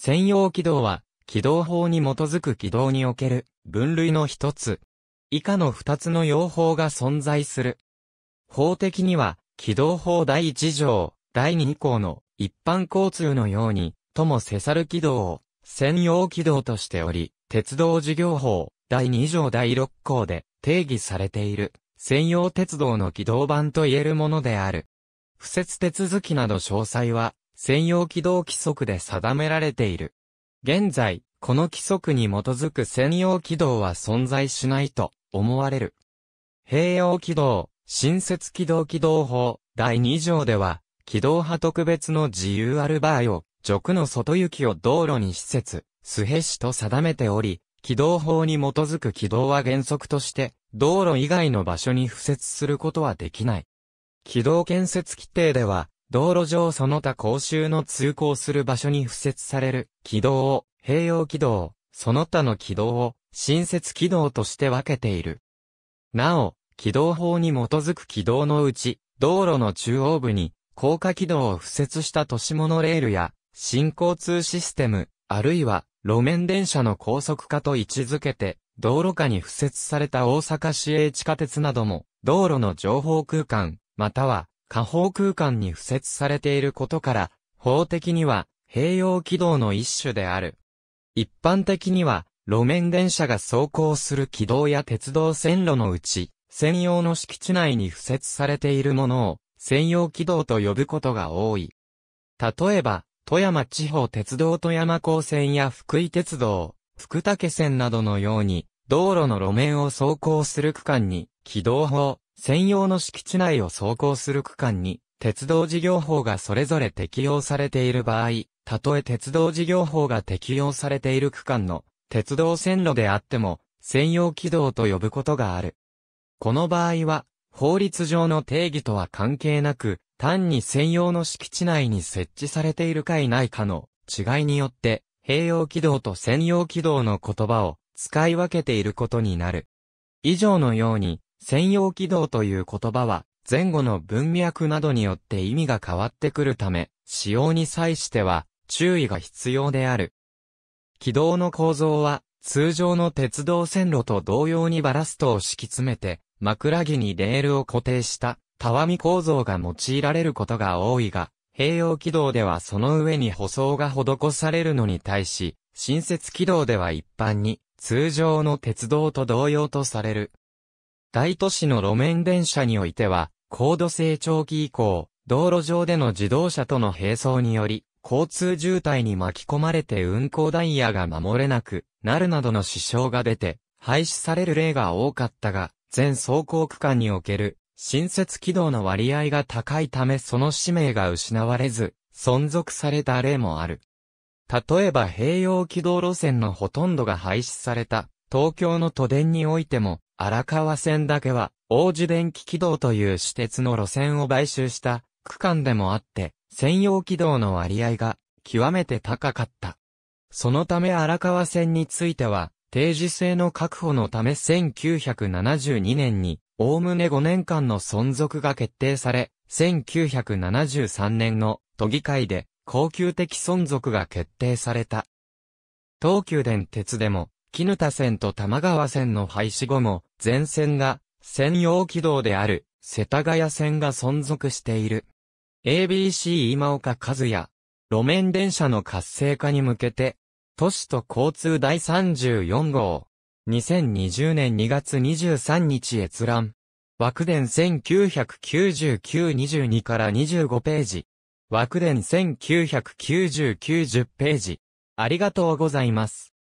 専用軌道は、軌道法に基づく軌道における分類の一つ。以下の二つの用法が存在する。法的には、軌道法第一条、第二項の一般交通のように、ともせさる軌道を専用軌道としており、鉄道事業法第2条第6項で定義されている専用鉄道の軌道版と言えるものである。不設手続きなど詳細は専用軌道規則で定められている。現在、この規則に基づく専用軌道は存在しないと思われる。併用軌道、新設軌道軌道法第2条では、軌道派特別の自由ある場合を、軸の外行きを道路に施設、スヘ市と定めており、軌道法に基づく軌道は原則として、道路以外の場所に付設することはできない。軌道建設規定では、道路上その他公衆の通行する場所に付設される軌道を併用軌道、その他の軌道を新設軌道として分けている。なお、軌道法に基づく軌道のうち、道路の中央部に高架軌道を付設した都市モノレールや新交通システム、あるいは路面電車の高速化と位置づけて、道路下に付設された大阪市営地下鉄なども、道路の情報空間、または下方空間に付設されていることから、法的には併用軌道の一種である。一般的には、路面電車が走行する軌道や鉄道線路のうち、専用の敷地内に付設されているものを、専用軌道と呼ぶことが多い。例えば、富山地方鉄道富山港線や福井鉄道、福武線などのように、道路の路面を走行する区間に、軌道法、専用の敷地内を走行する区間に、鉄道事業法がそれぞれ適用されている場合、たとえ鉄道事業法が適用されている区間の鉄道線路であっても、専用軌道と呼ぶことがある。この場合は、法律上の定義とは関係なく、単に専用の敷地内に設置されているかいないかの違いによって、併用軌道と専用軌道の言葉を使い分けていることになる。以上のように、専用軌道という言葉は、前後の文脈などによって意味が変わってくるため、使用に際しては、注意が必要である。軌道の構造は、通常の鉄道線路と同様にバラストを敷き詰めて、枕木にレールを固定した、たわみ構造が用いられることが多いが、併用軌道ではその上に舗装が施されるのに対し、新設軌道では一般に、通常の鉄道と同様とされる。大都市の路面電車においては、高度成長期以降、道路上での自動車との並走により、交通渋滞に巻き込まれて運行ダイヤが守れなくなるなどの支障が出て、廃止される例が多かったが、全走行区間における新設軌道の割合が高いためその使命が失われず、存続された例もある。例えば併用軌道路線のほとんどが廃止された東京の都電においても、荒川線だけは、王子電気軌道という私鉄の路線を買収した区間でもあって、専用軌道の割合が極めて高かった。そのため荒川線については、定時制の確保のため1972年に、おおむね5年間の存続が決定され、1973年の都議会で高級的存続が決定された。東急電鉄でも絹田線と玉川線の廃止後も、全線が専用軌道である世田谷線が存続している。ABC 今岡和也、路面電車の活性化に向けて、都市と交通第34号、2020年2月23日閲覧。枠伝1999-22から25ページ。枠伝1999-10ページ。ありがとうございます。